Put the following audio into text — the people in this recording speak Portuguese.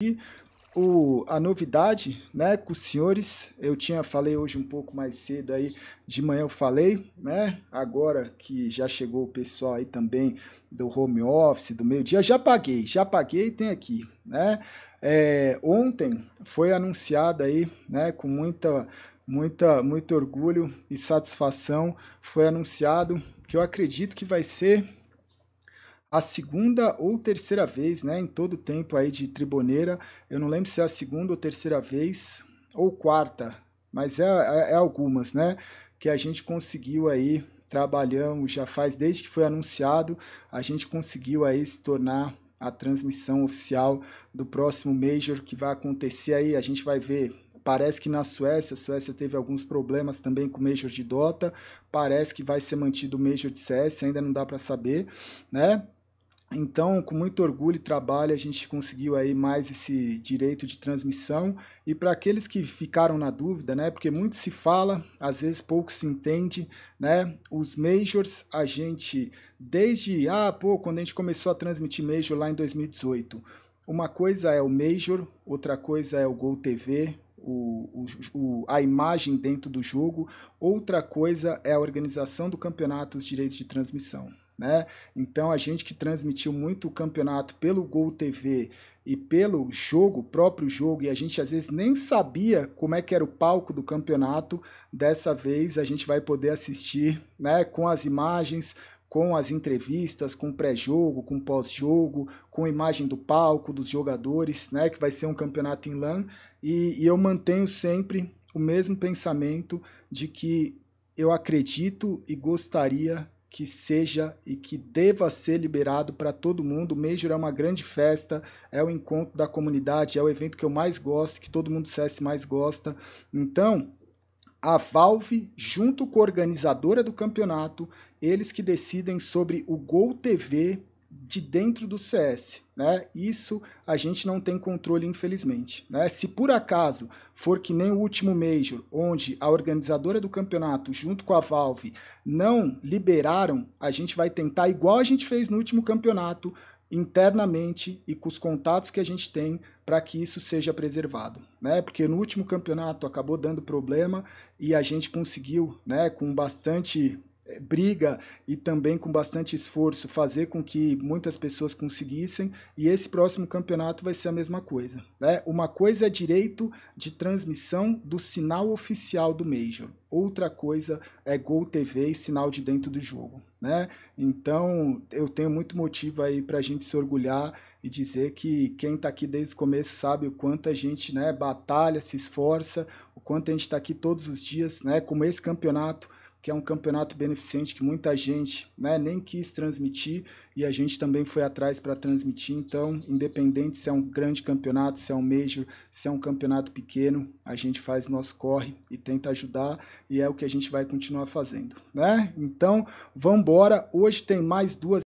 E o, a novidade, né, com os senhores, eu tinha falei hoje um pouco mais cedo aí, de manhã eu falei, né, agora que já chegou o pessoal aí também do home office, do meio-dia, já paguei, já paguei, tem aqui, né, é, ontem foi anunciado aí, né, com muita, muita, muito orgulho e satisfação, foi anunciado que eu acredito que vai ser a segunda ou terceira vez, né, em todo o tempo aí de triboneira, eu não lembro se é a segunda ou terceira vez, ou quarta, mas é, é, é, algumas, né, que a gente conseguiu aí, trabalhamos já faz, desde que foi anunciado, a gente conseguiu aí se tornar a transmissão oficial do próximo Major que vai acontecer aí, a gente vai ver Parece que na Suécia, a Suécia teve alguns problemas também com o Major de Dota. Parece que vai ser mantido o Major de CS, ainda não dá para saber, né? Então, com muito orgulho e trabalho, a gente conseguiu aí mais esse direito de transmissão. E para aqueles que ficaram na dúvida, né, porque muito se fala, às vezes pouco se entende, né? Os majors, a gente desde ah, pô, quando a gente começou a transmitir major lá em 2018, uma coisa é o major, outra coisa é o Gol TV, o, o, a imagem dentro do jogo, outra coisa é a organização do campeonato, os direitos de transmissão né? Então a gente que transmitiu muito o campeonato pelo Gol TV e pelo jogo, próprio jogo, e a gente às vezes nem sabia como é que era o palco do campeonato. Dessa vez a gente vai poder assistir, né, com as imagens, com as entrevistas, com pré-jogo, com pós-jogo, com imagem do palco, dos jogadores, né, que vai ser um campeonato em LAN, e, e eu mantenho sempre o mesmo pensamento de que eu acredito e gostaria que seja e que deva ser liberado para todo mundo. O Major é uma grande festa, é o encontro da comunidade, é o evento que eu mais gosto, que todo mundo do CS mais gosta. Então, a Valve, junto com a organizadora do campeonato, eles que decidem sobre o Gol TV de dentro do CS, né? Isso a gente não tem controle, infelizmente, né? Se por acaso for que nem o último Major, onde a organizadora do campeonato, junto com a Valve, não liberaram, a gente vai tentar igual a gente fez no último campeonato, internamente e com os contatos que a gente tem para que isso seja preservado, né? Porque no último campeonato acabou dando problema e a gente conseguiu, né, com bastante eh, briga e também com bastante esforço fazer com que muitas pessoas conseguissem e esse próximo campeonato vai ser a mesma coisa. Né? Uma coisa é direito de transmissão do sinal oficial do Major, outra coisa é Gol TV e sinal de dentro do jogo. Né? Então eu tenho muito motivo aí para a gente se orgulhar e dizer que quem está aqui desde o começo sabe o quanto a gente né, batalha, se esforça, o quanto a gente está aqui todos os dias, né, como esse campeonato que é um campeonato beneficente que muita gente né, nem quis transmitir e a gente também foi atrás para transmitir. Então, independente se é um grande campeonato, se é um major, se é um campeonato pequeno, a gente faz o nosso corre e tenta ajudar e é o que a gente vai continuar fazendo, né? Então, vamos embora. Hoje tem mais duas